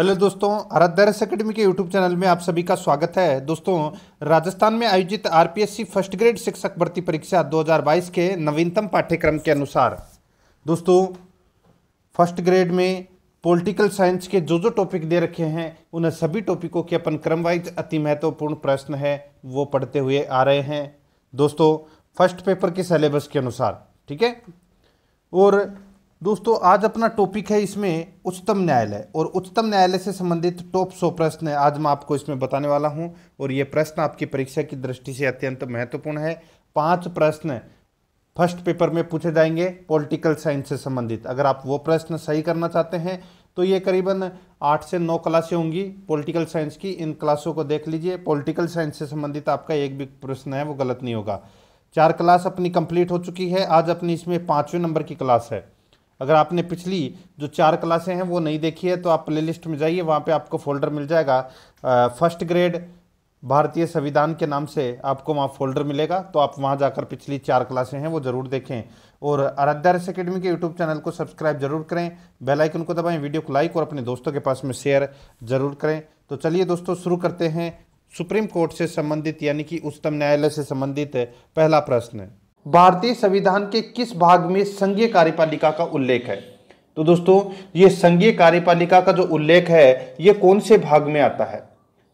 hello दोस्तों Aradhya's academy के YouTube channel में आप सभी का स्वागत है दोस्तों राजस्थान में आयोजित आरपीएससी फर्स्ट ग्रेड शिक्षक भर्ती परीक्षा 2022 के नवीनतम पाठ्यक्रम के अनुसार दोस्तों फर्स्ट ग्रेड में पॉलिटिकल साइंस के जो जो टॉपिक दे रखे हैं उन सभी टॉपिकों के अपन क्रमवाइज अति महत्वपूर्ण प्रश्न है वो पढ़ते हुए आ रहे हैं दोस्तों फर्स्ट पेपर के सिलेबस के अनुसार ठीक है और दोस्तों आज अपना टॉपिक है इसमें उच्चतम न्यायालय और उच्चतम न्यायालय से संबंधित टॉप सौ प्रश्न है आज मैं आपको इसमें बताने वाला हूं और ये प्रश्न आपकी परीक्षा की दृष्टि से अत्यंत महत्वपूर्ण है पांच प्रश्न फर्स्ट पेपर में पूछे जाएंगे पॉलिटिकल साइंस से संबंधित अगर आप वो प्रश्न सही करना चाहते हैं तो ये करीबन आठ से नौ क्लासें होंगी पॉलिटिकल साइंस की इन क्लासों को देख लीजिए पॉलिटिकल साइंस से संबंधित आपका एक भी प्रश्न है वो गलत नहीं होगा चार क्लास अपनी कंप्लीट हो चुकी है आज अपनी इसमें पाँचवें नंबर की क्लास है अगर आपने पिछली जो चार क्लासें हैं वो नहीं देखी है तो आप प्लेलिस्ट में जाइए वहाँ पे आपको फोल्डर मिल जाएगा फर्स्ट ग्रेड भारतीय संविधान के नाम से आपको वहाँ फोल्डर मिलेगा तो आप वहाँ जाकर पिछली चार क्लासें हैं वो ज़रूर देखें और आराध्या रस अकेडमी के यूट्यूब चैनल को सब्सक्राइब जरूर करें बेल आइकन को दबाएं वीडियो को लाइक और अपने दोस्तों के पास में शेयर जरूर करें तो चलिए दोस्तों शुरू करते हैं सुप्रीम कोर्ट से संबंधित यानी कि उच्चतम न्यायालय से संबंधित पहला प्रश्न भारतीय संविधान के किस भाग में संघीय कार्यपालिका का उल्लेख है तो दोस्तों ये संघीय कार्यपालिका का जो उल्लेख है ये कौन से भाग में आता है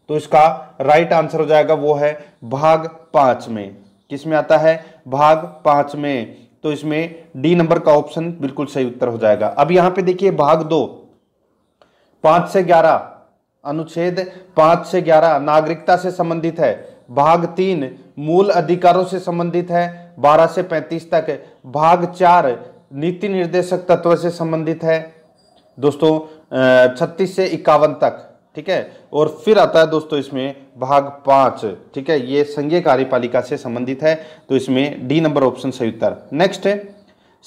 तो इसका राइट आंसर हो जाएगा वो है भाग पांच में किस में आता है भाग पांच में तो इसमें डी नंबर का ऑप्शन बिल्कुल सही उत्तर हो जाएगा अब यहां पे देखिए भाग दो पांच से ग्यारह अनुच्छेद पांच से ग्यारह नागरिकता से संबंधित है भाग तीन मूल अधिकारों से संबंधित है 12 से 35 तक भाग चार नीति निर्देशक तत्व से संबंधित है दोस्तों 36 से इक्यावन तक ठीक है और फिर आता है दोस्तों इसमें भाग पांच ठीक है ये संघीय कार्यपालिका से संबंधित है तो इसमें डी नंबर ऑप्शन सही उत्तर नेक्स्ट है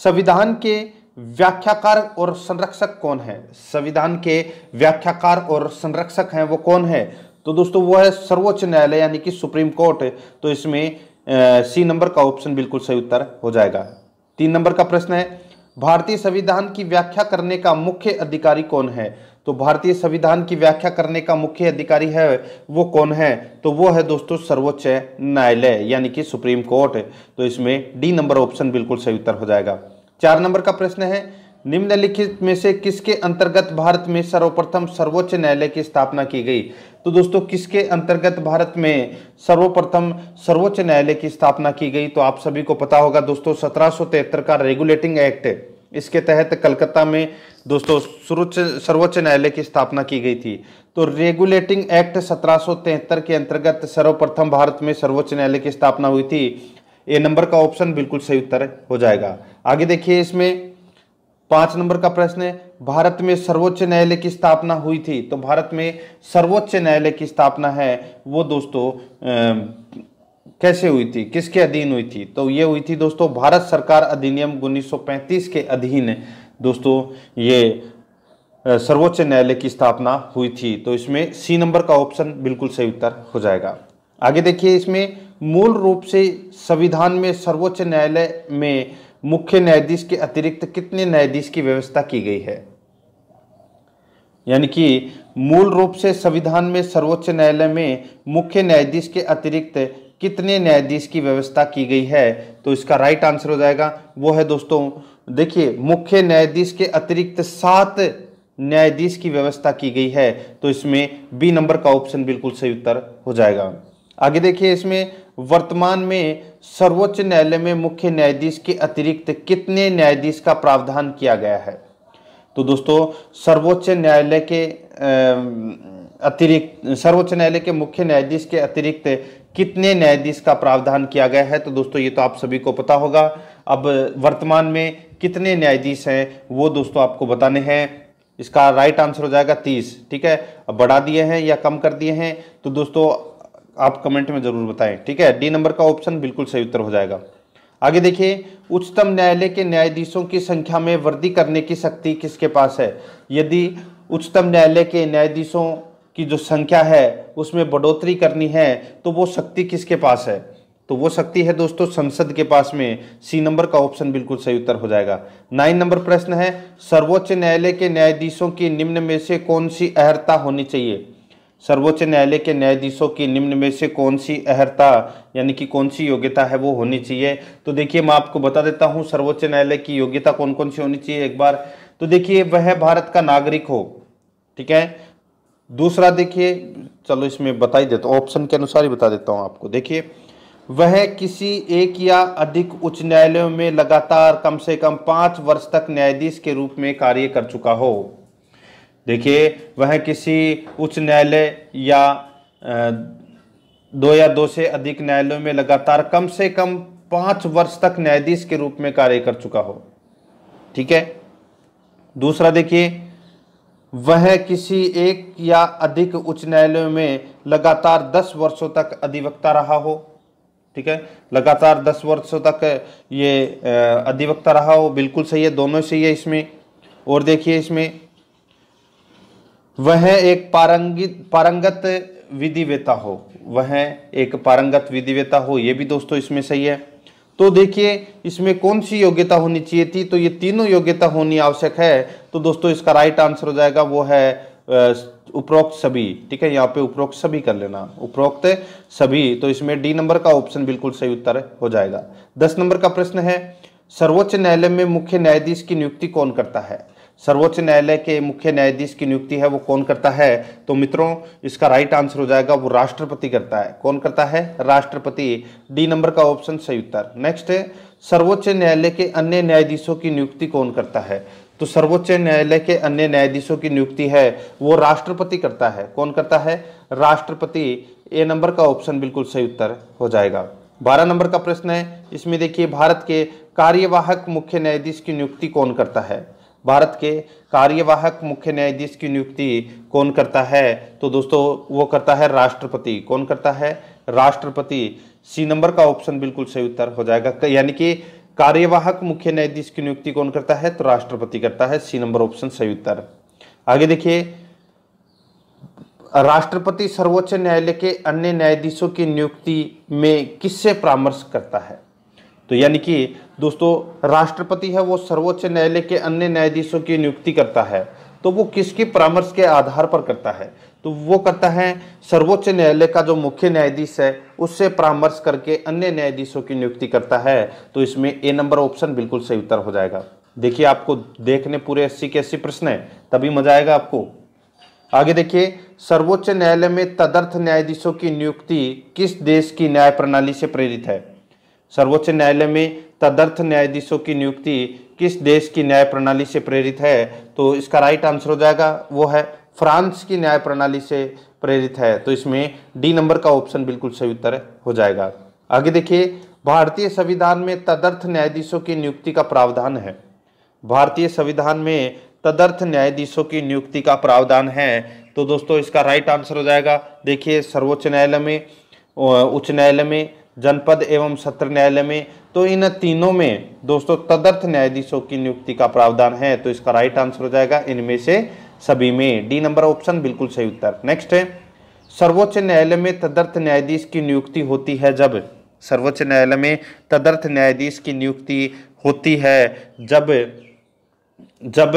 संविधान के व्याख्याकार और संरक्षक कौन है संविधान के व्याख्याकार और संरक्षक हैं वो कौन है तो दोस्तों वो है सर्वोच्च न्यायालय यानी कि सुप्रीम कोर्ट तो इसमें सी नंबर का ऑप्शन बिल्कुल सही उत्तर हो जाएगा तीन नंबर का प्रश्न है भारतीय संविधान की व्याख्या करने का मुख्य अधिकारी कौन है तो भारतीय संविधान की व्याख्या करने का मुख्य अधिकारी है वो कौन है तो वो है दोस्तों सर्वोच्च न्यायालय यानी कि सुप्रीम कोर्ट तो इसमें डी नंबर ऑप्शन बिल्कुल सही उत्तर हो जाएगा चार नंबर का प्रश्न है निम्नलिखित में से किसके अंतर्गत भारत में सर्वप्रथम सर्वोच्च न्यायालय की स्थापना की गई तो दोस्तों किसके अंतर्गत भारत में सर्वप्रथम सर्वोच्च न्यायालय की स्थापना की गई तो आप सभी को पता होगा दोस्तों सत्रह का रेगुलेटिंग एक्ट इसके तहत कलकत्ता में दोस्तों सर्वोच्च सर्वोच्च न्यायालय की स्थापना की गई थी तो रेगुलेटिंग एक्ट सत्रह के अंतर्गत सर्वप्रथम भारत में सर्वोच्च न्यायालय की स्थापना हुई थी ए नंबर का ऑप्शन बिल्कुल सही उत्तर हो जाएगा आगे देखिए इसमें पांच नंबर का प्रश्न है भारत में सर्वोच्च न्यायालय की स्थापना हुई थी तो भारत में सर्वोच्च न्यायालय की स्थापना है वो दोस्तों आ, कैसे हुई थी किसके अधीन हुई थी तो ये हुई थी दोस्तों भारत सरकार अधिनियम 1935 के अधीन दोस्तों ये सर्वोच्च न्यायालय की स्थापना हुई थी तो इसमें सी नंबर का ऑप्शन बिल्कुल सही उत्तर हो जाएगा आगे देखिए इसमें मूल रूप से संविधान में सर्वोच्च न्यायालय में मुख्य न्यायाधीश के अतिरिक्त कितने न्यायाधीश की व्यवस्था की गई है यानी कि मूल रूप से संविधान में सर्वोच्च न्यायालय में मुख्य न्यायाधीश के अतिरिक्त कितने न्यायाधीश की व्यवस्था की गई है तो इसका राइट आंसर हो जाएगा वो है दोस्तों देखिए मुख्य न्यायाधीश के अतिरिक्त सात न्यायाधीश की व्यवस्था की गई है तो इसमें बी नंबर का ऑप्शन बिल्कुल सही उत्तर हो जाएगा आगे देखिए इसमें वर्तमान में सर्वोच्च न्यायालय में मुख्य न्यायाधीश के अतिरिक्त कितने न्यायाधीश का प्रावधान किया गया है तो दोस्तों सर्वोच्च न्यायालय के अतिरिक्त सर्वोच्च न्यायालय के मुख्य न्यायाधीश के अतिरिक्त कितने न्यायाधीश का प्रावधान किया गया है तो दोस्तों ये तो आप सभी को पता होगा अब वर्तमान में कितने न्यायाधीश हैं वो दोस्तों आपको बताने हैं इसका राइट आंसर हो जाएगा तीस ठीक है अब बढ़ा दिए हैं या कम कर दिए हैं तो दोस्तों आप कमेंट में जरूर बताएं ठीक है डी नंबर का ऑप्शन बिल्कुल सही उत्तर हो जाएगा आगे देखिए उच्चतम न्यायालय के न्यायाधीशों की संख्या में वृद्धि करने की शक्ति किसके पास है यदि उच्चतम न्यायालय के न्यायाधीशों की जो संख्या है उसमें बढ़ोतरी करनी है तो वो शक्ति किसके पास है तो वो शक्ति है दोस्तों संसद के पास में सी नंबर का ऑप्शन बिल्कुल सही उत्तर हो जाएगा नाइन नंबर प्रश्न है सर्वोच्च न्यायालय के न्यायाधीशों की निम्न में से कौन सी अहर्ता होनी चाहिए सर्वोच्च न्यायालय के न्यायाधीशों की निम्न में से कौन सी अहर्ता यानी कि कौन सी योग्यता है वो होनी चाहिए तो देखिए मैं आपको बता देता हूँ सर्वोच्च न्यायालय की योग्यता कौन कौन सी होनी चाहिए एक बार तो देखिए वह भारत का नागरिक हो ठीक है दूसरा देखिए चलो इसमें बता ही देता तो हूँ ऑप्शन के अनुसार ही बता देता हूँ आपको देखिए वह किसी एक या अधिक उच्च न्यायालयों में लगातार कम से कम पाँच वर्ष तक न्यायाधीश के रूप में कार्य कर चुका हो देखिए वह किसी उच्च न्यायालय या दो या दो से अधिक न्यायालयों में लगातार कम से कम पांच वर्ष तक न्यायाधीश के रूप में कार्य कर चुका हो ठीक है दूसरा देखिए वह किसी एक या अधिक उच्च न्यायालयों में लगातार दस वर्षों तक अधिवक्ता रहा हो ठीक है लगातार दस वर्षों तक ये अधिवक्ता रहा हो बिल्कुल सही है दोनों सही है इसमें और देखिए इसमें वह एक पारंगित पारंगत विधिवेता हो वह एक पारंगत विधिवेता हो यह भी दोस्तों इसमें सही है तो देखिए इसमें कौन सी योग्यता होनी चाहिए थी तो ये तीनों योग्यता होनी आवश्यक है तो दोस्तों इसका राइट आंसर हो जाएगा वो है उपरोक्त सभी ठीक है यहाँ पे उपरोक्त सभी कर लेना उपरोक्त सभी तो इसमें डी नंबर का ऑप्शन बिल्कुल सही उत्तर हो जाएगा दस नंबर का प्रश्न है सर्वोच्च न्यायालय में मुख्य न्यायाधीश की नियुक्ति कौन करता है सर्वोच्च न्यायालय के मुख्य न्यायाधीश की नियुक्ति है वो कौन करता है तो मित्रों इसका राइट आंसर हो जाएगा वो राष्ट्रपति करता है कौन करता है राष्ट्रपति डी नंबर का ऑप्शन सही उत्तर नेक्स्ट सर्वोच्च न्यायालय के अन्य न्यायाधीशों की नियुक्ति कौन करता है तो सर्वोच्च न्यायालय के अन्य न्यायाधीशों की नियुक्ति है वो राष्ट्रपति करता है कौन करता है राष्ट्रपति ए नंबर का ऑप्शन बिल्कुल सही उत्तर हो जाएगा बारह नंबर का प्रश्न है इसमें देखिए भारत के कार्यवाहक मुख्य न्यायाधीश की नियुक्ति कौन करता है भारत के कार्यवाहक मुख्य न्यायाधीश की नियुक्ति कौन करता है तो दोस्तों वो करता है राष्ट्रपति कौन करता है राष्ट्रपति सी नंबर का ऑप्शन बिल्कुल सही उत्तर हो जाएगा यानी कि कार्यवाहक मुख्य न्यायाधीश की नियुक्ति कौन करता है तो राष्ट्रपति करता है सी नंबर ऑप्शन सही उत्तर आगे देखिए राष्ट्रपति सर्वोच्च न्यायालय के अन्य न्यायाधीशों की नियुक्ति में किससे परामर्श करता है तो यानी कि दोस्तों राष्ट्रपति है वो सर्वोच्च न्यायालय के अन्य न्यायाधीशों की नियुक्ति करता है तो वो किसके परामर्श के आधार पर करता है तो वो करता है सर्वोच्च न्यायालय का जो मुख्य न्यायाधीश है उससे परामर्श करके अन्य न्यायाधीशों की नियुक्ति करता है तो इसमें ए नंबर ऑप्शन बिल्कुल सही उत्तर हो जाएगा देखिए आपको देखने पूरे अस्सी के अस्सी प्रश्न है तभी मजा आएगा आपको आगे देखिए सर्वोच्च न्यायालय में तदर्थ न्यायाधीशों की नियुक्ति किस देश की न्याय प्रणाली से प्रेरित है सर्वोच्च न्यायालय में तदर्थ न्यायाधीशों की नियुक्ति किस देश की न्याय प्रणाली से प्रेरित है तो इसका राइट आंसर हो जाएगा वो है फ्रांस की न्याय प्रणाली से प्रेरित है तो इसमें डी नंबर का ऑप्शन बिल्कुल सही उत्तर हो जाएगा आगे देखिए भारतीय संविधान में तदर्थ न्यायाधीशों की नियुक्ति का प्रावधान है भारतीय संविधान में तदर्थ न्यायाधीशों की नियुक्ति का प्रावधान है तो दोस्तों इसका राइट आंसर हो जाएगा देखिए सर्वोच्च न्यायालय में उच्च न्यायालय में जनपद एवं सत्र न्यायालय में तो इन तीनों में दोस्तों तदर्थ न्यायाधीशों की नियुक्ति का प्रावधान है तो इसका राइट आंसर हो जाएगा इनमें से सभी में डी नंबर ऑप्शन बिल्कुल सही उत्तर नेक्स्ट है सर्वोच्च न्यायालय में तदर्थ न्यायाधीश की नियुक्ति होती है जब सर्वोच्च न्यायालय में तदर्थ न्यायाधीश की नियुक्ति होती है जब जब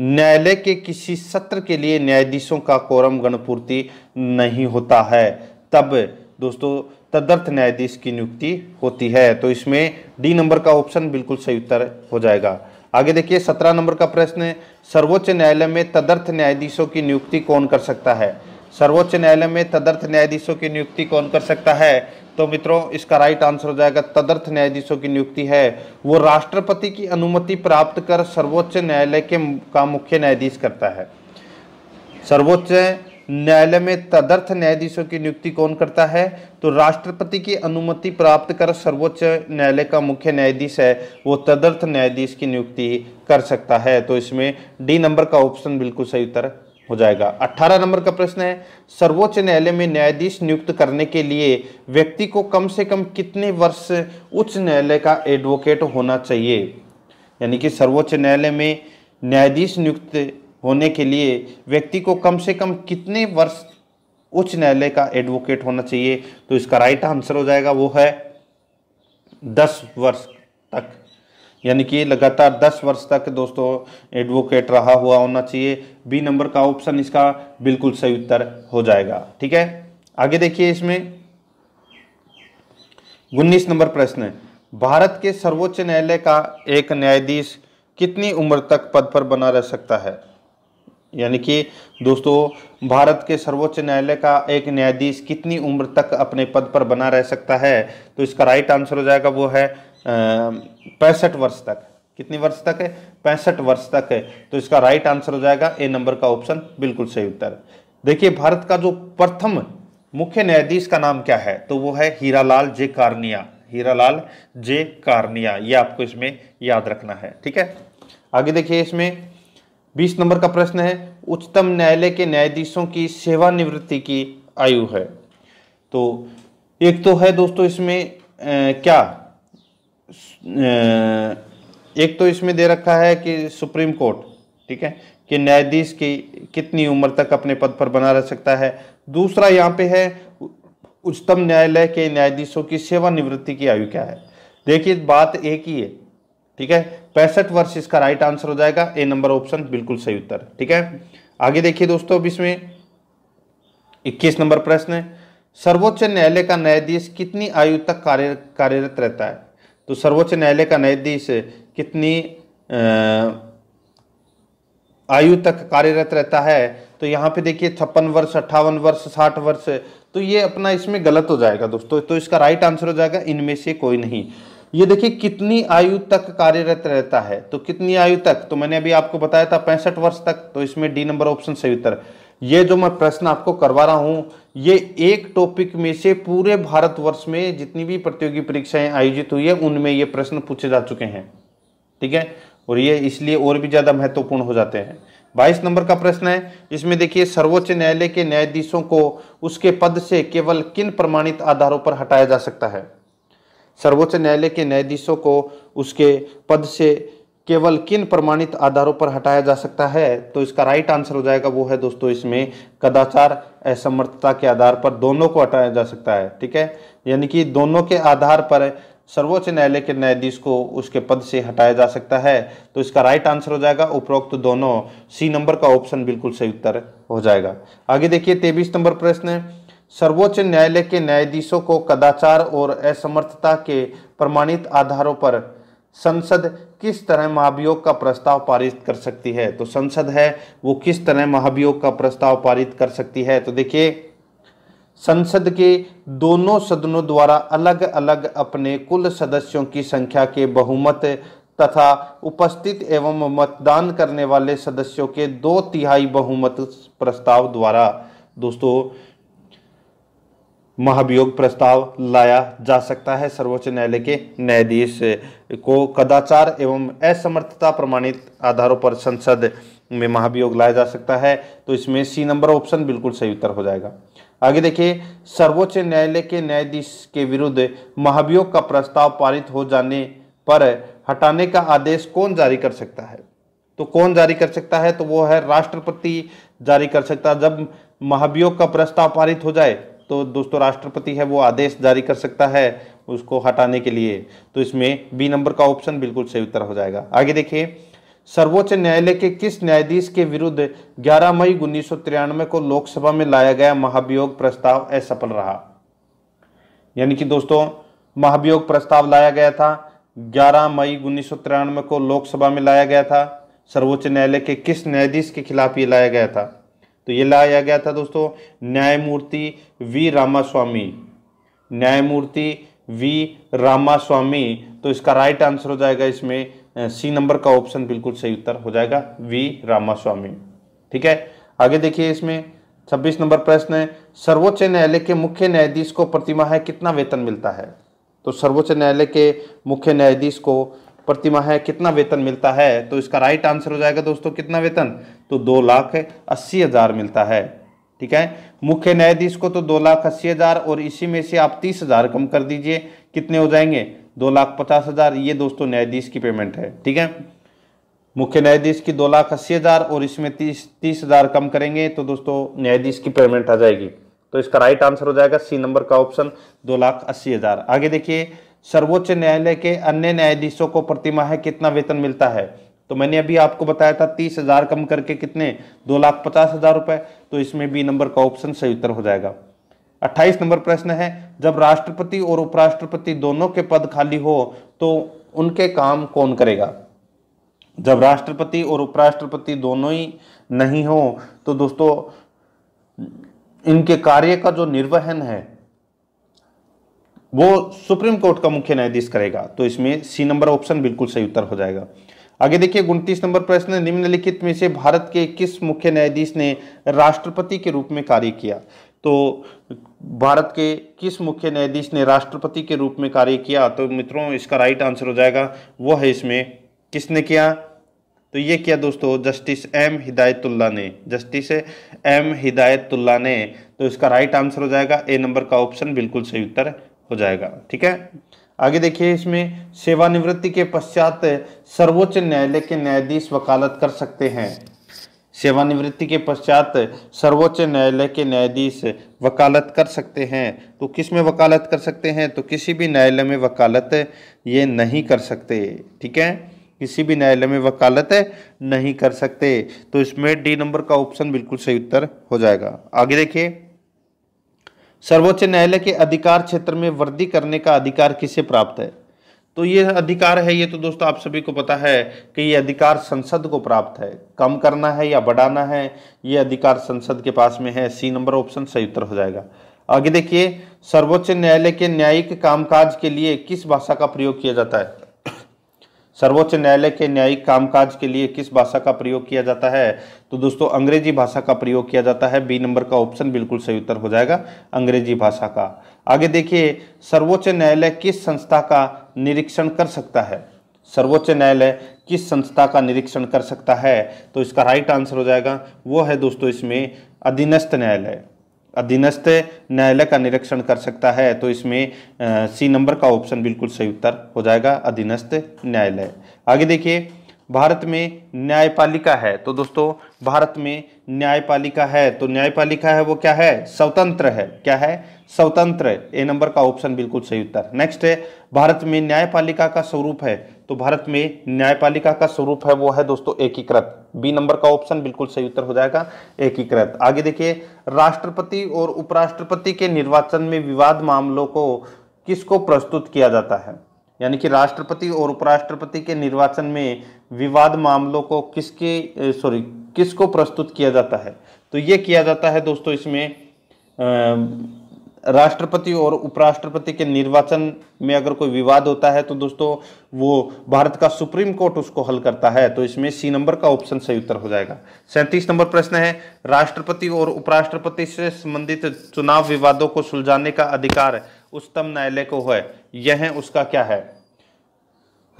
न्यायालय के किसी सत्र के लिए न्यायाधीशों का कोरम गणपूर्ति नहीं होता है तब दोस्तों तदर्थ न्यायाधीश की नियुक्ति होती है तो इसमें डी नंबर का ऑप्शन बिल्कुल सही उत्तर हो जाएगा आगे देखिए सत्रह नंबर का प्रश्न है सर्वोच्च न्यायालय में तदर्थ न्यायाधीशों की नियुक्ति कौन कर सकता है सर्वोच्च न्यायालय में तदर्थ न्यायाधीशों की नियुक्ति कौन कर सकता है तो मित्रों इसका राइट आंसर हो जाएगा तदर्थ न्यायाधीशों की नियुक्ति है वो राष्ट्रपति की अनुमति प्राप्त कर सर्वोच्च न्यायालय के का मुख्य न्यायाधीश करता है सर्वोच्च न्यायालय में तदर्थ न्यायाधीशों की नियुक्ति कौन करता है तो राष्ट्रपति की अनुमति प्राप्त कर सर्वोच्च न्यायालय का मुख्य न्यायाधीश है वो तदर्थ न्यायाधीश की नियुक्ति कर सकता है तो इसमें डी नंबर का ऑप्शन बिल्कुल सही उत्तर हो जाएगा 18 नंबर का प्रश्न है सर्वोच्च न्यायालय में न्यायाधीश नियुक्त करने के लिए व्यक्ति को कम से कम कितने वर्ष उच्च न्यायालय का एडवोकेट होना चाहिए यानी कि सर्वोच्च न्यायालय में न्यायाधीश नियुक्त होने के लिए व्यक्ति को कम से कम कितने वर्ष उच्च न्यायालय का एडवोकेट होना चाहिए तो इसका राइट आंसर हो जाएगा वो है दस वर्ष तक यानी कि लगातार दस वर्ष तक दोस्तों एडवोकेट रहा हुआ होना चाहिए बी नंबर का ऑप्शन इसका बिल्कुल सही उत्तर हो जाएगा ठीक है आगे देखिए इसमें उन्नीस नंबर प्रश्न भारत के सर्वोच्च न्यायालय का एक न्यायाधीश कितनी उम्र तक पद पर बना रह सकता है यानी कि दोस्तों भारत के सर्वोच्च न्यायालय का एक न्यायाधीश कितनी उम्र तक अपने पद पर बना रह सकता है तो इसका राइट आंसर हो जाएगा वो है पैंसठ वर्ष तक कितनी वर्ष तक है पैंसठ वर्ष तक है तो इसका राइट आंसर हो जाएगा ए नंबर का ऑप्शन बिल्कुल सही उत्तर देखिए भारत का जो प्रथम मुख्य न्यायाधीश का नाम क्या है तो वो है हीरालाल जे कार्निया हीरालाल जे कारनिया ये आपको इसमें याद रखना है ठीक है आगे देखिए इसमें बीस नंबर का प्रश्न है उच्चतम न्यायालय के न्यायाधीशों की सेवानिवृत्ति की आयु है तो एक तो है दोस्तों इसमें आ, क्या आ, एक तो इसमें दे रखा है कि सुप्रीम कोर्ट ठीक है कि न्यायाधीश की कितनी उम्र तक अपने पद पर बना रह सकता है दूसरा यहाँ पे है उच्चतम न्यायालय के न्यायाधीशों की सेवानिवृत्ति की आयु क्या है देखिए बात एक ही है ठीक है पैंसठ वर्ष इसका राइट आंसर हो जाएगा ए नंबर ऑप्शन बिल्कुल सही उत्तर ठीक है आगे देखिए दोस्तों अब इसमें इक्कीस नंबर प्रश्न है सर्वोच्च न्यायालय का न्यायाधीश कितनी आयु तक कार्य कार्यरत रहता है तो सर्वोच्च न्यायालय का न्यायाधीश कितनी आयु तक कार्यरत रहता है तो यहाँ पे देखिए छप्पन वर्ष अट्ठावन वर्ष साठ वर्ष तो ये अपना इसमें गलत हो जाएगा दोस्तों तो इसका राइट आंसर हो जाएगा इनमें से कोई नहीं ये देखिए कितनी आयु तक कार्यरत रहता है तो कितनी आयु तक तो मैंने अभी आपको बताया था पैंसठ वर्ष तक तो इसमें डी नंबर ऑप्शन सही उत्तर ये जो मैं प्रश्न आपको करवा रहा हूं ये एक टॉपिक में से पूरे भारतवर्ष में जितनी भी प्रतियोगी परीक्षाएं आयोजित हुई है उनमें ये प्रश्न पूछे जा चुके हैं ठीक है और ये इसलिए और भी ज़्यादा महत्वपूर्ण हो जाते हैं बाईस नंबर का प्रश्न है इसमें देखिए सर्वोच्च न्यायालय के न्यायाधीशों को उसके पद से केवल किन प्रमाणित आधारों पर हटाया जा सकता है सर्वोच्च न्यायालय के न्यायाधीशों को उसके पद से केवल किन प्रमाणित आधारों पर हटाया जा सकता है तो इसका राइट आंसर हो जाएगा वो है दोस्तों इसमें कदाचार असमर्थता के आधार पर दोनों को हटाया जा सकता है ठीक है यानी कि दोनों के आधार पर सर्वोच्च न्यायालय के न्यायाधीश को उसके पद से हटाया जा सकता है तो इसका राइट आंसर हो जाएगा उपरोक्त दोनों सी नंबर का ऑप्शन बिल्कुल सही उत्तर हो जाएगा आगे देखिए तेबीस नंबर प्रश्न सर्वोच्च न्यायालय के न्यायाधीशों को कदाचार और असमर्थता के प्रमाणित आधारों पर संसद किस तरह महाभियोग का प्रस्ताव पारित कर सकती है तो संसद है वो किस तरह महाभियोग का प्रस्ताव पारित कर सकती है तो देखिए संसद के दोनों सदनों द्वारा अलग अलग अपने कुल सदस्यों की संख्या के बहुमत तथा उपस्थित एवं मतदान करने वाले सदस्यों के दो तिहाई बहुमत प्रस्ताव द्वारा दोस्तों महाभियोग प्रस्ताव लाया जा सकता है सर्वोच्च न्यायालय के न्यायाधीश को कदाचार एवं असमर्थता प्रमाणित आधारों पर संसद में महाभियोग लाया जा सकता है तो इसमें सी नंबर ऑप्शन बिल्कुल सही उत्तर हो जाएगा आगे देखिए सर्वोच्च न्यायालय के न्यायाधीश के विरुद्ध महाभियोग का प्रस्ताव पारित हो जाने पर हटाने का आदेश कौन जारी कर सकता है तो कौन जारी कर सकता है तो वो है राष्ट्रपति जारी कर सकता है जब महाभियोग का प्रस्ताव पारित हो जाए तो दोस्तों राष्ट्रपति है वो आदेश जारी कर सकता है उसको हटाने के लिए तो इसमें बी नंबर का ऑप्शन बिल्कुल सही उत्तर हो जाएगा आगे देखिए सर्वोच्च न्यायालय के किस न्यायाधीश के विरुद्ध 11 मई उन्नीस को लोकसभा में लाया गया महाभियोग प्रस्ताव असफल रहा यानी कि दोस्तों महाभियोग प्रस्ताव लाया गया था 11 मई उन्नीस को लोकसभा में लाया गया था सर्वोच्च न्यायालय के किस न्यायाधीश के खिलाफ ये लाया गया था तो ये लाया गया था दोस्तों न्यायमूर्ति वी रामास्वामी न्यायमूर्ति वी रामास्वामी तो इसका राइट आंसर हो जाएगा इसमें सी नंबर का ऑप्शन बिल्कुल सही उत्तर हो जाएगा वी रामास्वामी ठीक है आगे देखिए इसमें 26 नंबर प्रश्न है सर्वोच्च न्यायालय के मुख्य न्यायाधीश को प्रतिमाह कितना वेतन मिलता है तो सर्वोच्च न्यायालय के मुख्य न्यायाधीश को प्रतिमा है कितना वेतन मिलता है तो इसका राइट आंसर हो जाएगा दोस्तों कितना वेतन तो दो लाख अस्सी हज़ार मिलता है ठीक है मुख्य न्यायाधीश को तो दो लाख अस्सी हज़ार और इसी में से आप तीस हज़ार कम कर दीजिए कितने हो जाएंगे दो लाख पचास हज़ार ये दोस्तों न्यायाधीश की पेमेंट है ठीक है मुख्य न्यायाधीश की दो लाख अस्सी हज़ार और इसमें तीस तीस हज़ार कम करेंगे तो दोस्तों न्यायाधीश की पेमेंट आ जाएगी तो इसका राइट आंसर हो जाएगा सी नंबर का ऑप्शन दो लाख अस्सी हज़ार आगे देखिए सर्वोच्च न्यायालय के अन्य न्यायाधीशों को प्रतिमाह कितना वेतन मिलता है तो मैंने अभी आपको बताया था तीस हजार कम करके कितने दो लाख पचास हजार रुपए तो इसमें बी नंबर का ऑप्शन सही उत्तर हो जाएगा अट्ठाईस नंबर प्रश्न है जब राष्ट्रपति और उपराष्ट्रपति दोनों के पद खाली हो तो उनके काम कौन करेगा जब राष्ट्रपति और उपराष्ट्रपति दोनों ही नहीं हो तो दोस्तों इनके कार्य का जो निर्वहन है वो सुप्रीम कोर्ट का मुख्य न्यायाधीश करेगा तो इसमें सी नंबर ऑप्शन बिल्कुल सही उत्तर हो जाएगा आगे देखिए उनतीस नंबर प्रश्न निम्नलिखित में से भारत के किस मुख्य न्यायाधीश ने राष्ट्रपति के रूप में कार्य किया तो भारत के किस मुख्य न्यायाधीश ने राष्ट्रपति के रूप में कार्य किया तो मित्रों इसका राइट आंसर हो जाएगा वो है इसमें किसने किया तो ये किया दोस्तों जस्टिस एम हिदायतुल्ला ने जस्टिस एम हिदायतुल्ला ने तो इसका राइट आंसर हो जाएगा ए नंबर का ऑप्शन बिल्कुल सही उत्तर हो जाएगा ठीक है आगे देखिए इसमें सेवानिवृत्ति के पश्चात सर्वोच्च न्यायालय के न्यायाधीश वकालत कर सकते हैं सेवानिवृत्ति के पश्चात सर्वोच्च न्यायालय के न्यायाधीश वकालत कर सकते हैं तो किस में वकालत कर सकते हैं तो किसी भी न्यायालय में वकालत ये नहीं कर सकते ठीक है किसी भी न्यायालय में वकालत नहीं कर सकते तो इसमें डी नंबर का ऑप्शन बिल्कुल सही उत्तर हो जाएगा आगे देखिए सर्वोच्च न्यायालय के अधिकार क्षेत्र में वृद्धि करने का अधिकार किसे प्राप्त है तो ये अधिकार है ये तो दोस्तों आप सभी को पता है कि ये अधिकार संसद को प्राप्त है कम करना है या बढ़ाना है ये अधिकार संसद के पास में है सी नंबर ऑप्शन सही उत्तर हो जाएगा आगे देखिए सर्वोच्च न्यायालय के न्यायिक कामकाज के लिए किस भाषा का प्रयोग किया जाता है सर्वोच्च न्यायालय के न्यायिक कामकाज के लिए किस भाषा का प्रयोग किया जाता है तो दोस्तों अंग्रेजी भाषा का प्रयोग किया जाता है बी नंबर का ऑप्शन बिल्कुल सही उत्तर हो जाएगा अंग्रेजी भाषा का आगे देखिए सर्वोच्च न्यायालय किस संस्था का निरीक्षण कर सकता है सर्वोच्च न्यायालय किस संस्था का निरीक्षण कर सकता है तो इसका राइट आंसर हो जाएगा वो है दोस्तों इसमें अधीनस्थ न्यायालय अधीनस्थ न्यायालय का निरीक्षण कर सकता है तो इसमें सी नंबर का ऑप्शन बिल्कुल सही उत्तर हो जाएगा अधीनस्थ न्यायालय आगे देखिए भारत में न्यायपालिका है तो दोस्तों भारत में न्यायपालिका है तो न्यायपालिका है वो क्या है स्वतंत्र है क्या है स्वतंत्र ए नंबर का ऑप्शन बिल्कुल सही उत्तर नेक्स्ट है भारत में न्यायपालिका का स्वरूप है तो भारत में न्यायपालिका का स्वरूप है वो है दोस्तों एकीकृत बी नंबर का ऑप्शन बिल्कुल सही उत्तर हो जाएगा एकीकृत आगे देखिए राष्ट्रपति और उपराष्ट्रपति के निर्वाचन में विवाद मामलों को किसको प्रस्तुत किया जाता है यानी कि राष्ट्रपति और उपराष्ट्रपति के निर्वाचन में विवाद मामलों को किसके सॉरी किसको प्रस्तुत किया जाता है तो ये किया जाता है दोस्तों इसमें आ, राष्ट्रपति और उपराष्ट्रपति के निर्वाचन में अगर कोई विवाद होता है तो दोस्तों वो भारत का सुप्रीम कोर्ट उसको हल करता है तो इसमें सी नंबर का ऑप्शन सही उत्तर हो जाएगा सैंतीस नंबर प्रश्न है राष्ट्रपति और उपराष्ट्रपति से संबंधित चुनाव विवादों को सुलझाने का अधिकार उच्चतम न्यायालय को है यह उसका क्या है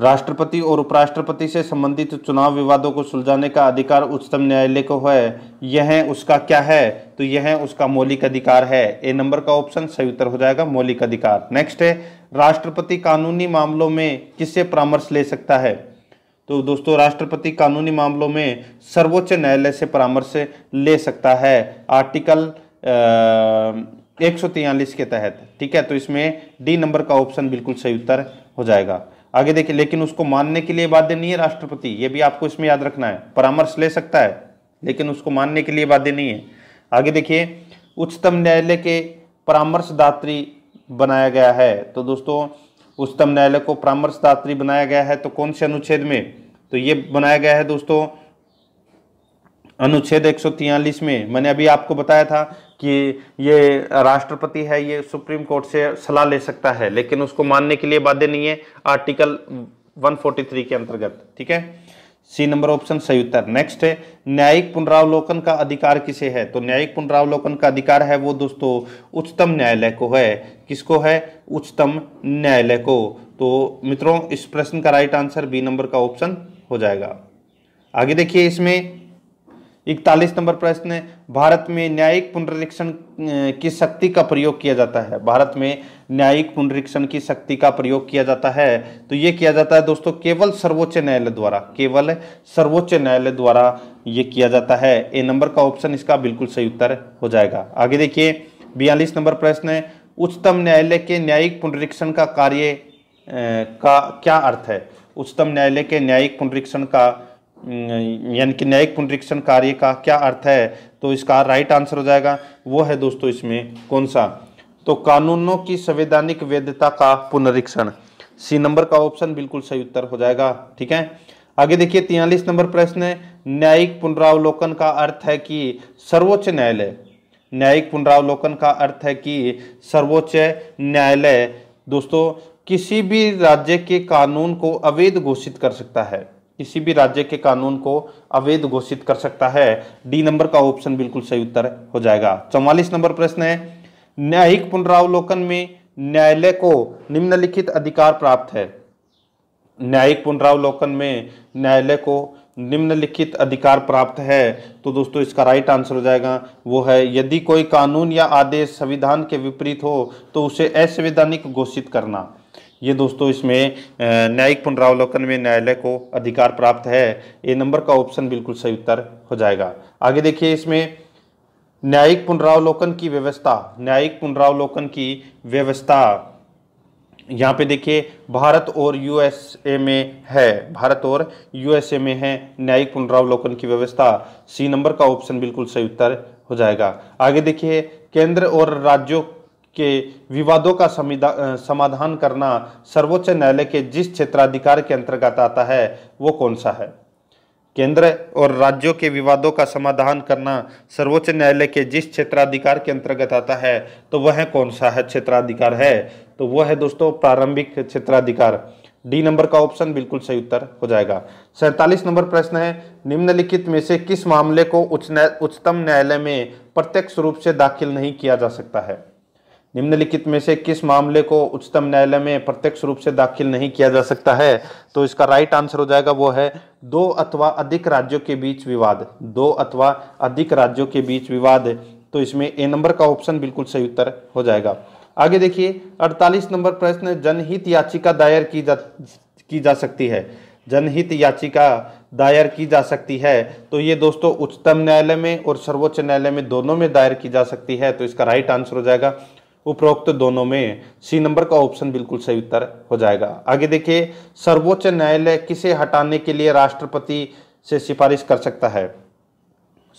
राष्ट्रपति और उपराष्ट्रपति से संबंधित चुनाव विवादों को सुलझाने का अधिकार उच्चतम न्यायालय को है यह उसका क्या है तो यह उसका मौलिक अधिकार है ए नंबर का ऑप्शन सही उत्तर हो जाएगा मौलिक अधिकार नेक्स्ट है राष्ट्रपति कानूनी मामलों में किससे परामर्श ले सकता है तो दोस्तों राष्ट्रपति कानूनी मामलों में सर्वोच्च न्यायालय से परामर्श ले सकता है आर्टिकल एक के तहत ठीक है तो इसमें डी नंबर का ऑप्शन बिल्कुल सही उत्तर हो जाएगा आगे देखिए लेकिन उसको मानने के लिए बाध्य नहीं है राष्ट्रपति ये भी आपको इसमें याद रखना है परामर्श ले सकता है लेकिन उसको मानने के लिए बाध्य नहीं है आगे देखिए उच्चतम न्यायालय के परामर्शदात्री बनाया गया है तो दोस्तों उच्चतम न्यायालय को परामर्शदात्री बनाया गया है तो कौन से अनुच्छेद में तो ये बनाया गया है दोस्तों अनुच्छेद एक में मैंने अभी आपको बताया था कि ये राष्ट्रपति है ये सुप्रीम कोर्ट से सलाह ले सकता है लेकिन उसको मानने के लिए बाध्य नहीं है आर्टिकल 143 के अंतर्गत ठीक है सी नंबर ऑप्शन सही उत्तर नेक्स्ट है न्यायिक पुनरावलोकन का अधिकार किसे है तो न्यायिक पुनरावलोकन का अधिकार है वो दोस्तों उच्चतम न्यायालय को है किसको है उच्चतम न्यायालय को तो मित्रों इस प्रश्न का राइट आंसर बी नंबर का ऑप्शन हो जाएगा आगे देखिए इसमें इकतालीस नंबर प्रश्न भारत में न्यायिक पुनरीक्षण की शक्ति का प्रयोग किया जाता है भारत में न्यायिक पुनरीक्षण की शक्ति का प्रयोग किया जाता है तो ये किया जाता है दोस्तों केवल सर्वोच्च न्यायालय द्वारा केवल सर्वोच्च न्यायालय द्वारा ये किया जाता है ए नंबर का ऑप्शन इसका बिल्कुल सही उत्तर हो जाएगा आगे देखिए बयालीस नंबर प्रश्न उच्चतम न्यायालय के न्यायिक पुनरीक्षण का कार्य का क्या अर्थ है उच्चतम न्यायालय के न्यायिक पुनरीक्षण का यानी कि न्यायिक पुनरीक्षण कार्य का क्या अर्थ है तो इसका राइट आंसर हो जाएगा वो है दोस्तों इसमें कौन सा तो कानूनों की संवैधानिक वैधता का पुनरीक्षण सी नंबर का ऑप्शन बिल्कुल सही उत्तर हो जाएगा ठीक है आगे देखिए तियालीस नंबर प्रश्न है न्यायिक पुनरावलोकन का अर्थ है कि सर्वोच्च न्यायालय न्यायिक पुनरावलोकन का अर्थ है कि सर्वोच्च न्यायालय दोस्तों किसी भी राज्य के कानून को अवैध घोषित कर सकता है किसी भी राज्य के कानून को अवैध घोषित कर सकता है डी नंबर का ऑप्शन बिल्कुल सही उत्तर हो जाएगा चौवालीस नंबर प्रश्न है न्यायिक पुनरावलोकन में न्यायालय को निम्नलिखित अधिकार प्राप्त है न्यायिक पुनरावलोकन में न्यायालय को निम्नलिखित अधिकार प्राप्त है तो दोस्तों इसका राइट आंसर हो जाएगा वो है यदि कोई कानून या आदेश संविधान के विपरीत हो तो उसे असंवैधानिक घोषित करना ये दोस्तों इसमें न्यायिक पुनरावलोकन में न्यायालय को अधिकार प्राप्त है ए नंबर का ऑप्शन बिल्कुल सही उत्तर हो जाएगा आगे देखिए इसमें न्यायिक पुनरावलोकन की व्यवस्था न्यायिक पुनरावलोकन की व्यवस्था यहाँ पे देखिए भारत और यूएसए में है भारत और यूएसए में है न्यायिक पुनरावलोकन की व्यवस्था सी नंबर का ऑप्शन बिल्कुल सही उत्तर हो जाएगा आगे देखिए केंद्र और राज्यों के विवादों का समाधान करना सर्वोच्च न्यायालय के जिस क्षेत्राधिकार के अंतर्गत आता है वो कौन सा है केंद्र और राज्यों के विवादों का समाधान करना सर्वोच्च न्यायालय के जिस क्षेत्राधिकार के अंतर्गत आता है तो वह कौन सा है क्षेत्राधिकार है तो वह है दोस्तों प्रारंभिक क्षेत्राधिकार डी नंबर का ऑप्शन बिल्कुल सही उत्तर हो जाएगा सैंतालीस नंबर प्रश्न है निम्नलिखित में से किस मामले को उच्चतम न्यायालय में प्रत्यक्ष रूप से दाखिल नहीं किया जा सकता है निम्नलिखित में से किस मामले को उच्चतम न्यायालय में प्रत्यक्ष रूप से दाखिल नहीं किया जा सकता है तो इसका राइट आंसर हो जाएगा वो है दो अथवा अधिक राज्यों के बीच विवाद दो अथवा अधिक राज्यों के बीच विवाद तो इसमें ए नंबर का ऑप्शन बिल्कुल सही उत्तर हो जाएगा आगे देखिए 48 नंबर प्रश्न जनहित याचिका दायर की जा की जा सकती है जनहित याचिका दायर की जा सकती है तो ये दोस्तों उच्चतम न्यायालय में और सर्वोच्च न्यायालय में दोनों में दायर की जा सकती है तो इसका राइट आंसर हो जाएगा उपरोक्त दोनों में सी नंबर का ऑप्शन बिल्कुल सही उत्तर हो जाएगा आगे देखिए सर्वोच्च न्यायालय किसे हटाने के लिए राष्ट्रपति से सिफारिश कर सकता है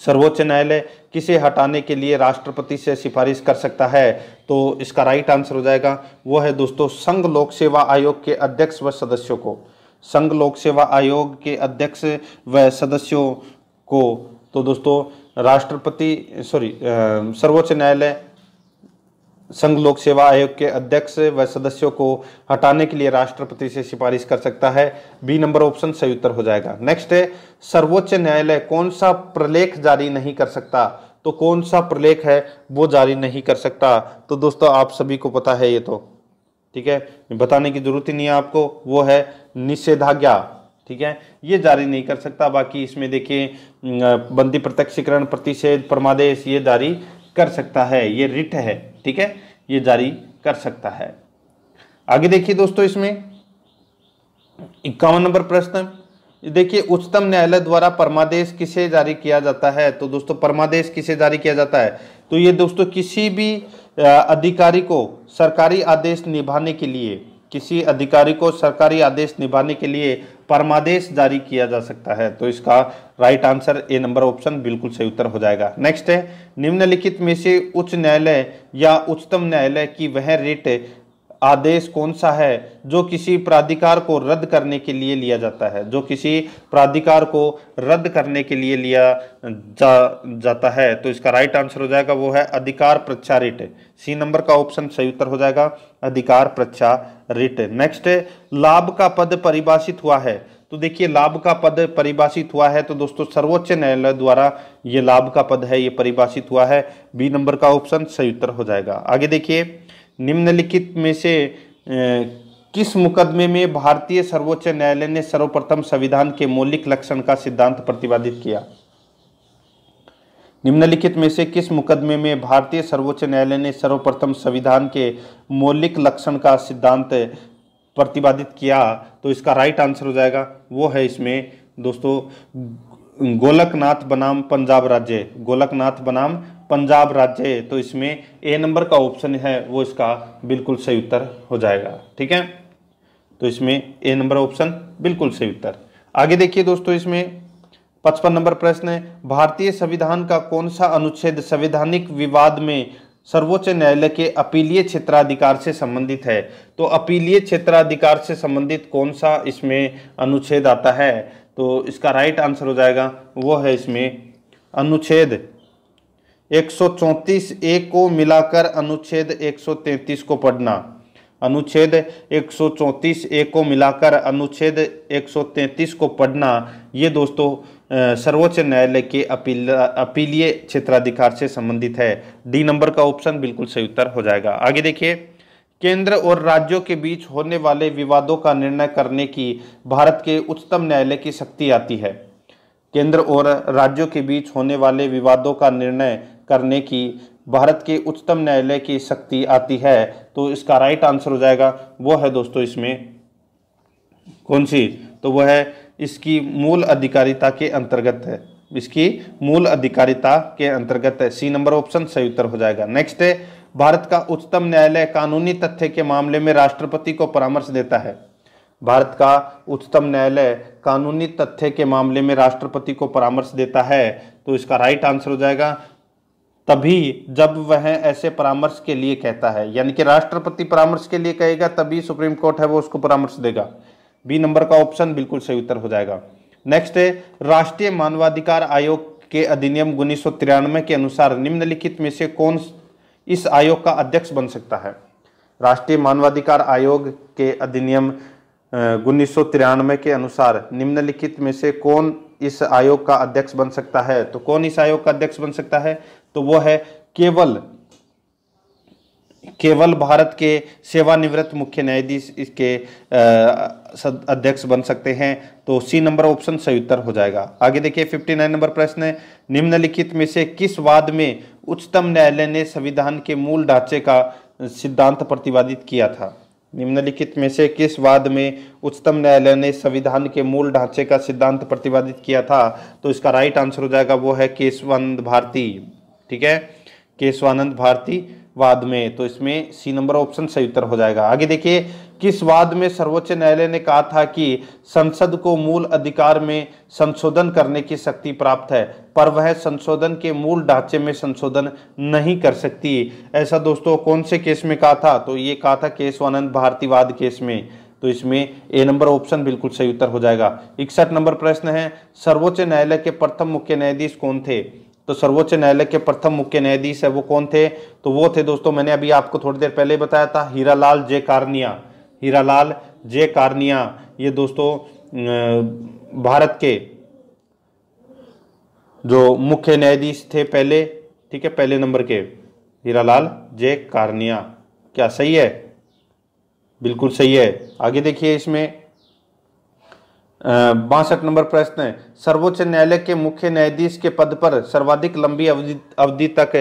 सर्वोच्च न्यायालय किसे हटाने के लिए राष्ट्रपति से सिफारिश कर सकता है तो इसका राइट आंसर हो जाएगा वो है दोस्तों संघ लोक सेवा आयोग के अध्यक्ष व सदस्यों को संघ लोक सेवा आयोग के अध्यक्ष व सदस्यों को तो दोस्तों राष्ट्रपति सॉरी सर्वोच्च न्यायालय संघ लोक सेवा आयोग के अध्यक्ष व सदस्यों को हटाने के लिए राष्ट्रपति से सिफारिश कर सकता है बी नंबर ऑप्शन सही उत्तर हो जाएगा नेक्स्ट है सर्वोच्च न्यायालय कौन सा प्रलेख जारी नहीं कर सकता तो कौन सा प्रलेख है वो जारी नहीं कर सकता तो दोस्तों आप सभी को पता है ये तो ठीक है बताने की जरूरत ही नहीं है आपको वो है निषेधाज्ञा ठीक है ये जारी नहीं कर सकता बाकी इसमें देखिए बंदी प्रत्यक्षीकरण प्रतिषेध परमादेश ये जारी कर सकता है ये रिट है ठीक है ये जारी कर सकता है आगे देखिए दोस्तों इसमें इक्यावन नंबर प्रश्न देखिए उच्चतम न्यायालय द्वारा परमादेश किसे जारी किया जाता है तो दोस्तों परमादेश किसे जारी किया जाता है तो ये दोस्तों किसी भी अधिकारी को सरकारी आदेश निभाने के लिए किसी अधिकारी को सरकारी आदेश निभाने के लिए परमादेश जारी किया जा सकता है तो इसका right answer A number option बिल्कुल सही उत्तर हो जाएगा नेक्स्ट है निम्नलिखित में से उच्च न्यायालय या उच्चतम न्यायालय की वह रेट आदेश कौन सा है जो किसी प्राधिकार को रद्द करने के लिए लिया जाता है जो किसी प्राधिकार को रद्द करने के लिए लिया जा जाता है तो इसका राइट आंसर हो जाएगा वो है अधिकार रिट सी नंबर का ऑप्शन सही उत्तर हो जाएगा अधिकार रिट नेक्स्ट लाभ का पद परिभाषित हुआ है तो देखिए लाभ का पद परिभाषित हुआ है तो दोस्तों सर्वोच्च न्यायालय द्वारा ये लाभ का पद है ये परिभाषित हुआ है बी नंबर का ऑप्शन सही उत्तर हो जाएगा आगे देखिए निम्नलिखित में से ए, किस मुकदमे में भारतीय सर्वोच्च न्यायालय ने सर्वप्रथम संविधान के मौलिक लक्षण का सिद्धांत प्रतिपादित किया निम्नलिखित में से किस मुकदमे में भारतीय सर्वोच्च न्यायालय ने सर्वप्रथम संविधान के मौलिक लक्षण का सिद्धांत प्रतिपादित किया तो इसका राइट आंसर हो जाएगा वो है इसमें दोस्तों गोलकनाथ बनाम पंजाब राज्य गोलकनाथ बनाम पंजाब राज्य तो इसमें ए नंबर का ऑप्शन है वो इसका बिल्कुल सही उत्तर हो जाएगा ठीक है तो इसमें ए नंबर ऑप्शन बिल्कुल सही उत्तर आगे देखिए दोस्तों इसमें पचपन नंबर प्रश्न है भारतीय संविधान का कौन सा अनुच्छेद संवैधानिक विवाद में सर्वोच्च न्यायालय के अपीलीय क्षेत्राधिकार से संबंधित है तो अपीलीय क्षेत्राधिकार से संबंधित कौन सा इसमें अनुच्छेद आता है तो इसका राइट आंसर हो जाएगा वो है इसमें अनुच्छेद 134 ए को मिलाकर अनुच्छेद 133 को पढ़ना अनुच्छेद 134 ए को मिलाकर अनुच्छेद 133 को पढ़ना ये दोस्तों सर्वोच्च न्यायालय के अपील अपीलीय क्षेत्राधिकार से संबंधित है डी नंबर का ऑप्शन बिल्कुल सही उत्तर हो जाएगा आगे देखिए केंद्र और राज्यों के बीच होने वाले विवादों का निर्णय करने की भारत के उच्चतम न्यायालय की शक्ति आती है केंद्र और राज्यों के बीच होने वाले विवादों का निर्णय करने की भारत के उच्चतम न्यायालय की शक्ति आती है तो इसका राइट आंसर हो जाएगा वो है दोस्तों इसमें कौन सी तो वह है इसकी मूल अधिकारिता के अंतर्गत है इसकी मूल अधिकारिता के अंतर्गत है सी नंबर ऑप्शन सही उत्तर हो जाएगा नेक्स्ट है भारत का उच्चतम न्यायालय कानूनी तथ्य के मामले में राष्ट्रपति को परामर्श देता है भारत का उच्चतम न्यायालय कानूनी तथ्य के मामले में राष्ट्रपति को परामर्श देता है तो इसका राइट आंसर हो जाएगा तभी जब वह ऐसे परामर्श के लिए कहता है यानी कि राष्ट्रपति परामर्श के लिए कहेगा तभी सुप्रीम कोर्ट है वो उसको परामर्श देगा बी नंबर का ऑप्शन बिल्कुल सही उत्तर हो जाएगा नेक्स्ट है राष्ट्रीय मानवाधिकार आयोग के अधिनियम उन्नीस के अनुसार निम्नलिखित में से कौन इस आयोग का अध्यक्ष बन सकता है राष्ट्रीय मानवाधिकार आयोग के अधिनियम उन्नीस के अनुसार निम्नलिखित में से कौन इस आयोग का अध्यक्ष बन सकता है तो कौन इस आयोग का अध्यक्ष बन सकता है तो वो है केवल केवल भारत के सेवानिवृत्त मुख्य न्यायाधीश इसके अध्यक्ष बन सकते हैं तो सी नंबर ऑप्शन सही उत्तर हो जाएगा आगे देखिए 59 नंबर प्रश्न है निम्नलिखित में से किस वाद में उच्चतम न्यायालय ने संविधान के मूल ढांचे का सिद्धांत प्रतिपादित किया था निम्नलिखित में से किस वाद में उच्चतम न्यायालय ने संविधान के मूल ढांचे का सिद्धांत प्रतिपादित किया था तो इसका राइट आंसर हो जाएगा वो है केशवानंद भारती ठीक है केशवानंद भारती वाद में तो इसमें सी नंबर ऑप्शन सही उत्तर हो जाएगा आगे देखिए किस वाद में सर्वोच्च न्यायालय ने कहा था कि संसद को मूल अधिकार में संशोधन करने की शक्ति प्राप्त है पर वह संशोधन के मूल ढांचे में संशोधन नहीं कर सकती ऐसा दोस्तों कौन से केस में कहा था तो ये कहा था केस केशवानंद भारतीवाद केस में तो इसमें ए नंबर ऑप्शन बिल्कुल सही उत्तर हो जाएगा इकसठ नंबर प्रश्न है सर्वोच्च न्यायालय के प्रथम मुख्य न्यायाधीश कौन थे तो सर्वोच्च न्यायालय के प्रथम मुख्य न्यायाधीश है वो कौन थे तो वो थे दोस्तों मैंने अभी आपको थोड़ी देर पहले बताया था हीरालाल जे कारनिया हीरालाल जे कारनिया ये दोस्तों भारत के जो मुख्य न्यायाधीश थे पहले ठीक है पहले नंबर के हीरालाल जे कारनिया क्या सही है बिल्कुल सही है आगे देखिए इसमें बासठ नंबर प्रश्न सर्वोच्च न्यायालय के मुख्य न्यायाधीश के पद पर सर्वाधिक लंबी अवधि अवधि तक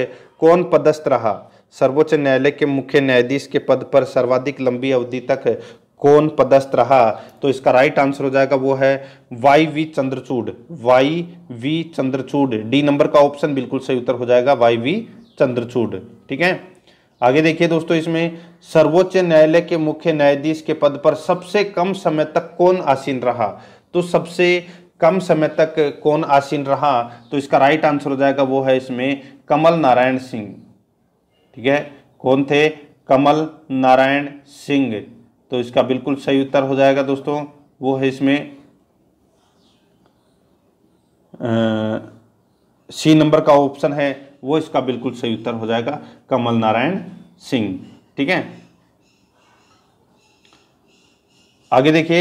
कौन पदस्थ रहा सर्वोच्च न्यायालय के मुख्य न्यायाधीश के पद पर सर्वाधिक लंबी अवधि तक कौन पदस्थ रहा तो इसका राइट आंसर हो जाएगा वो है Y V Chandrachud Y V Chandrachud D number का ऑप्शन बिल्कुल सही उत्तर हो जाएगा वाई वी चंद्रचूड ठीक है आगे देखिए दोस्तों इसमें सर्वोच्च न्यायालय के मुख्य न्यायाधीश के पद पर सबसे कम समय तक कौन आसीन रहा तो सबसे कम समय तक कौन आसीन रहा तो इसका राइट आंसर हो जाएगा वो है इसमें कमल नारायण सिंह ठीक है कौन थे कमल नारायण सिंह तो इसका बिल्कुल सही उत्तर हो जाएगा दोस्तों वो है इसमें आ, सी नंबर का ऑप्शन है वो इसका बिल्कुल सही उत्तर हो जाएगा कमल नारायण सिंह ठीक है आगे देखिए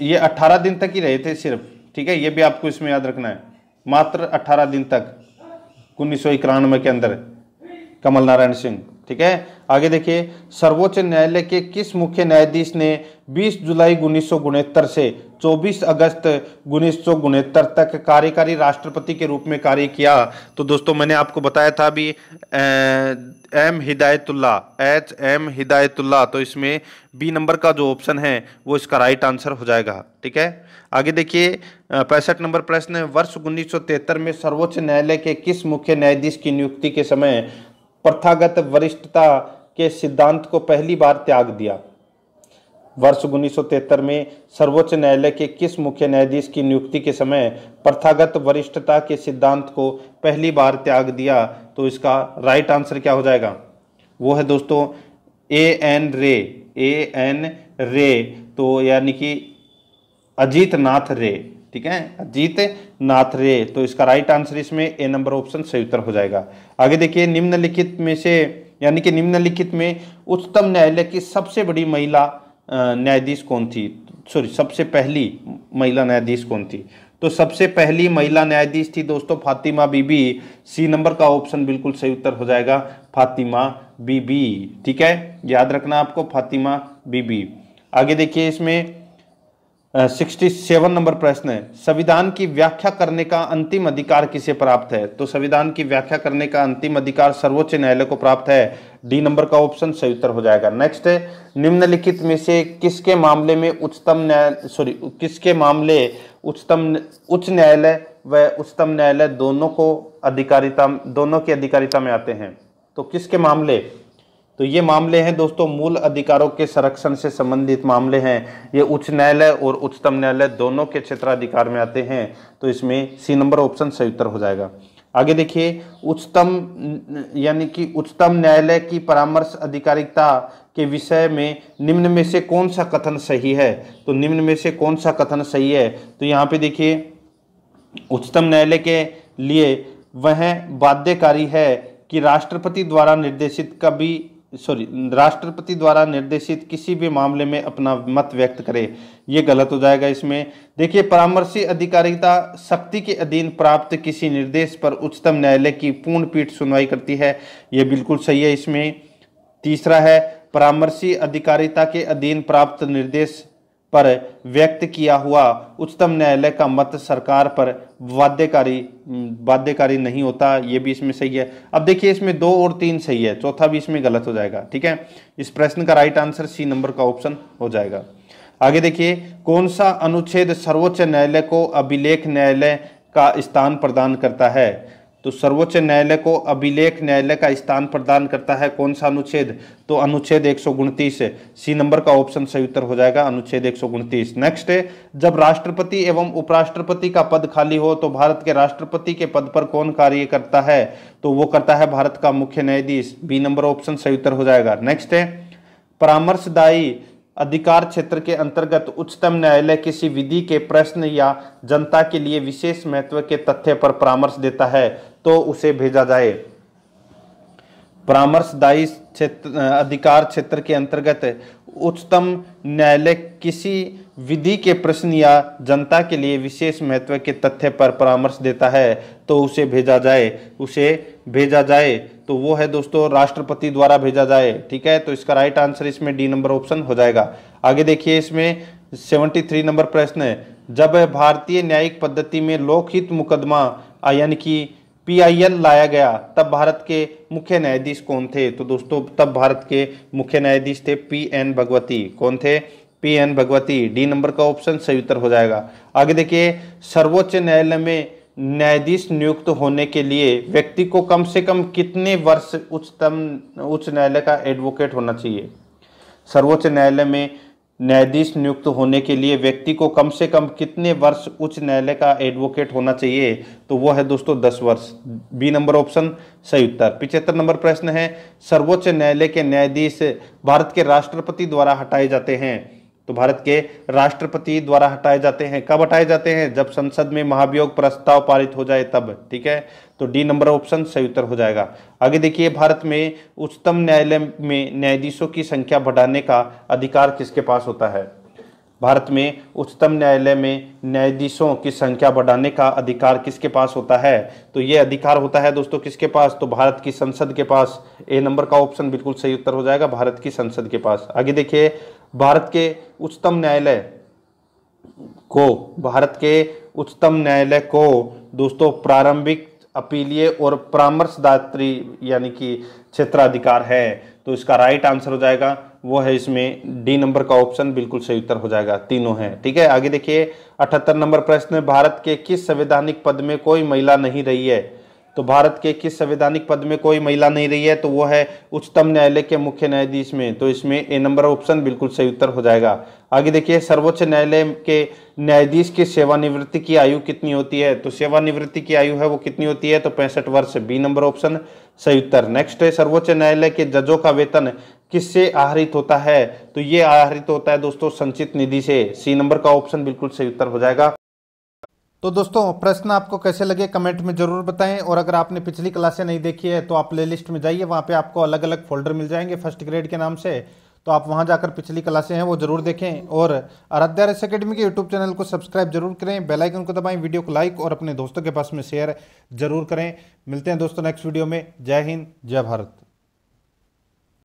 ये 18 दिन तक ही रहे थे सिर्फ ठीक है ये भी आपको इसमें याद रखना है मात्र 18 दिन तक उन्नीस सौ के अंदर कमल नारायण सिंह ठीक है आगे देखिए सर्वोच्च न्यायालय के किस मुख्य न्यायाधीश ने 20 जुलाई उन्नीस से 24 अगस्त उन्नीस तक कार्यकारी राष्ट्रपति के रूप में कार्य किया तो दोस्तों मैंने आपको बताया था अभी M Hidayatullah H M Hidayatullah तो इसमें बी नंबर का जो ऑप्शन है वो इसका राइट आंसर हो जाएगा ठीक है आगे देखिए पैंसठ नंबर प्रश्न वर्ष तिहत्तर में सर्वोच्च न्यायालय के किस मुख्य न्यायाधीश की नियुक्ति के समय प्रथागत वरिष्ठता के सिद्धांत को पहली बार त्याग दिया वर्ष 1973 में सर्वोच्च न्यायालय के किस मुख्य न्यायाधीश की नियुक्ति के समय प्रथागत वरिष्ठता के सिद्धांत को पहली बार त्याग दिया तो इसका राइट आंसर क्या हो जाएगा वो है दोस्तों ए एन रे ए एन रे तो यानी कि अजीत नाथ रे ठीक है अजीत नाथ रे तो इसका राइट आंसर इसमें ए नंबर ऑप्शन सही उत्तर हो जाएगा आगे देखिए निम्नलिखित में से यानी कि निम्नलिखित में उच्चतम न्यायालय की सबसे बड़ी महिला न्यायाधीश कौन थी सॉरी सबसे पहली महिला न्यायाधीश कौन थी तो सबसे पहली महिला न्यायाधीश थी दोस्तों फातिमा बीबी सी नंबर का ऑप्शन बिल्कुल सही उत्तर हो जाएगा फातिमा बीबी ठीक है याद रखना आपको फातिमा बीबी आगे देखिए इसमें सिक्सटी सेवन नंबर प्रश्न है संविधान की व्याख्या करने का अंतिम अधिकार किसे प्राप्त है तो संविधान की व्याख्या करने का अंतिम अधिकार सर्वोच्च न्यायालय को प्राप्त है डी नंबर का ऑप्शन सही उत्तर हो जाएगा नेक्स्ट है निम्नलिखित में से किसके मामले में उच्चतम न्याय सॉरी किसके मामले उच्चतम उच्च न्यायालय व उच्चतम न्यायालय दोनों को अधिकारिता दोनों की अधिकारिता में आते हैं तो किसके मामले तो ये मामले हैं दोस्तों मूल अधिकारों के संरक्षण से संबंधित मामले हैं ये उच्च न्यायालय और उच्चतम न्यायालय दोनों के क्षेत्राधिकार में आते हैं तो इसमें सी नंबर ऑप्शन सही उत्तर हो जाएगा आगे देखिए उच्चतम यानी कि उच्चतम न्यायालय की परामर्श अधिकारिकता के विषय में निम्न में से कौन सा कथन सही है तो निम्न में से कौन सा कथन सही है तो यहाँ पे देखिए उच्चतम न्यायालय के लिए वह बाध्यकारी है कि राष्ट्रपति द्वारा निर्देशित कभी सॉरी राष्ट्रपति द्वारा निर्देशित किसी भी मामले में अपना मत व्यक्त करे ये गलत हो जाएगा इसमें देखिए परामर्शी अधिकारिता शक्ति के अधीन प्राप्त किसी निर्देश पर उच्चतम न्यायालय की पूर्ण पीठ सुनवाई करती है ये बिल्कुल सही है इसमें तीसरा है परामर्शी अधिकारिता के अधीन प्राप्त निर्देश पर व्यक्त किया हुआ उच्चतम न्यायालय का मत सरकार पर बाध्यकारी बाध्यकारी नहीं होता ये भी इसमें सही है अब देखिए इसमें दो और तीन सही है चौथा भी इसमें गलत हो जाएगा ठीक है इस प्रश्न का राइट आंसर सी नंबर का ऑप्शन हो जाएगा आगे देखिए कौन सा अनुच्छेद सर्वोच्च न्यायालय को अभिलेख न्यायालय का स्थान प्रदान करता है तो सर्वोच्च न्यायालय को अभिलेख न्यायालय का स्थान प्रदान करता है कौन सा अनुच्छेद तो अनुच्छेद एक सी नंबर का ऑप्शन सही उत्तर हो जाएगा अनुच्छेद एक नेक्स्ट है जब राष्ट्रपति एवं उपराष्ट्रपति का पद खाली हो तो भारत के राष्ट्रपति के पद पर कौन कार्य करता है तो वो करता है भारत का मुख्य न्यायाधीश बी नंबर ऑप्शन सही उत्तर हो जाएगा नेक्स्ट है परामर्शदायी अधिकार क्षेत्र के अंतर्गत उच्चतम न्यायालय किसी विधि के प्रश्न या जनता के लिए विशेष महत्व के तथ्य पर परामर्श देता है तो उसे भेजा जाए परामर्शदायी क्षेत्र अधिकार क्षेत्र के अंतर्गत उच्चतम न्यायालय किसी विधि के प्रश्न या जनता के लिए विशेष महत्व के तथ्य पर परामर्श देता है तो उसे भेजा जाए उसे भेजा जाए तो वो है दोस्तों राष्ट्रपति द्वारा भेजा जाए ठीक है तो इसका राइट आंसर इसमें डी नंबर ऑप्शन हो जाएगा आगे देखिए इसमें 73 नंबर प्रश्न है जब भारतीय न्यायिक पद्धति में लोकहित मुकदमा यानी कि पीआईएल लाया गया तब भारत के मुख्य न्यायाधीश कौन थे तो दोस्तों तब भारत के मुख्य न्यायाधीश थे पी एन भगवती कौन थे P N Bhagwati D number का ऑप्शन सही उत्तर हो जाएगा आगे देखिए सर्वोच्च न्यायालय में न्यायाधीश नियुक्त होने के लिए व्यक्ति को कम से कम कितने वर्ष उच्चतम उच्च न्यायालय का एडवोकेट होना चाहिए सर्वोच्च न्यायालय में न्यायाधीश नियुक्त होने के लिए व्यक्ति को कम से कम कितने वर्ष उच्च न्यायालय का एडवोकेट होना चाहिए तो वो है दोस्तों दस वर्ष बी नंबर ऑप्शन सही उत्तर पिछहत्तर नंबर प्रश्न है सर्वोच्च न्यायालय के न्यायाधीश भारत के राष्ट्रपति द्वारा हटाए जाते हैं तो भारत के राष्ट्रपति द्वारा हटाए जाते हैं कब हटाए जाते हैं जब संसद में महाभियोग प्रस्ताव पारित हो जाए तब ठीक है तो डी नंबर ऑप्शन सही उत्तर हो जाएगा आगे देखिए भारत में उच्चतम न्यायालय में न्यायाधीशों की संख्या बढ़ाने का अधिकार किसके पास होता है भारत में उच्चतम न्यायालय में न्यायाधीशों की संख्या बढ़ाने का अधिकार किसके पास होता है तो ये अधिकार होता है दोस्तों किसके पास तो भारत की संसद के पास ए नंबर का ऑप्शन बिल्कुल सही उत्तर हो जाएगा भारत की संसद के पास आगे देखिए भारत के उच्चतम न्यायालय को भारत के उच्चतम न्यायालय को दोस्तों प्रारंभिक अपीलीय और परामर्शदात्री यानी कि क्षेत्राधिकार है तो इसका राइट आंसर हो जाएगा वो है इसमें डी नंबर का ऑप्शन बिल्कुल सही उत्तर हो जाएगा तीनों है ठीक है आगे देखिए अठहत्तर नंबर प्रश्न भारत के किस संवैधानिक पद में कोई महिला नहीं रही है तो भारत के किस संवैधानिक पद में कोई महिला नहीं रही है तो वो है उच्चतम न्यायालय के मुख्य न्यायाधीश में तो इसमें ए नंबर ऑप्शन बिल्कुल सही उत्तर हो जाएगा आगे देखिए सर्वोच्च न्यायालय के न्यायाधीश की सेवानिवृत्ति की आयु कितनी होती है तो सेवानिवृत्ति की आयु है वो कितनी होती है तो पैंसठ वर्ष बी नंबर ऑप्शन सही उत्तर नेक्स्ट है सर्वोच्च न्यायालय के जजों का वेतन किससे आहरित होता है तो ये आहरित होता है दोस्तों संचित निधि से सी नंबर का ऑप्शन बिल्कुल सही उत्तर हो जाएगा तो दोस्तों प्रश्न आपको कैसे लगे कमेंट में ज़रूर बताएं और अगर आपने पिछली क्लासें नहीं देखी है तो आप प्लेलिस्ट में जाइए वहाँ पे आपको अलग अलग फोल्डर मिल जाएंगे फर्स्ट ग्रेड के नाम से तो आप वहाँ जाकर पिछली क्लासें हैं वो जरूर देखें और आराध्या रस अकेडमी के यूट्यूब चैनल को सब्सक्राइब जरूर करें बेलाइकन को दबाएं वीडियो को लाइक और अपने दोस्तों के पास में शेयर जरूर करें मिलते हैं दोस्तों नेक्स्ट वीडियो में जय हिंद जय भारत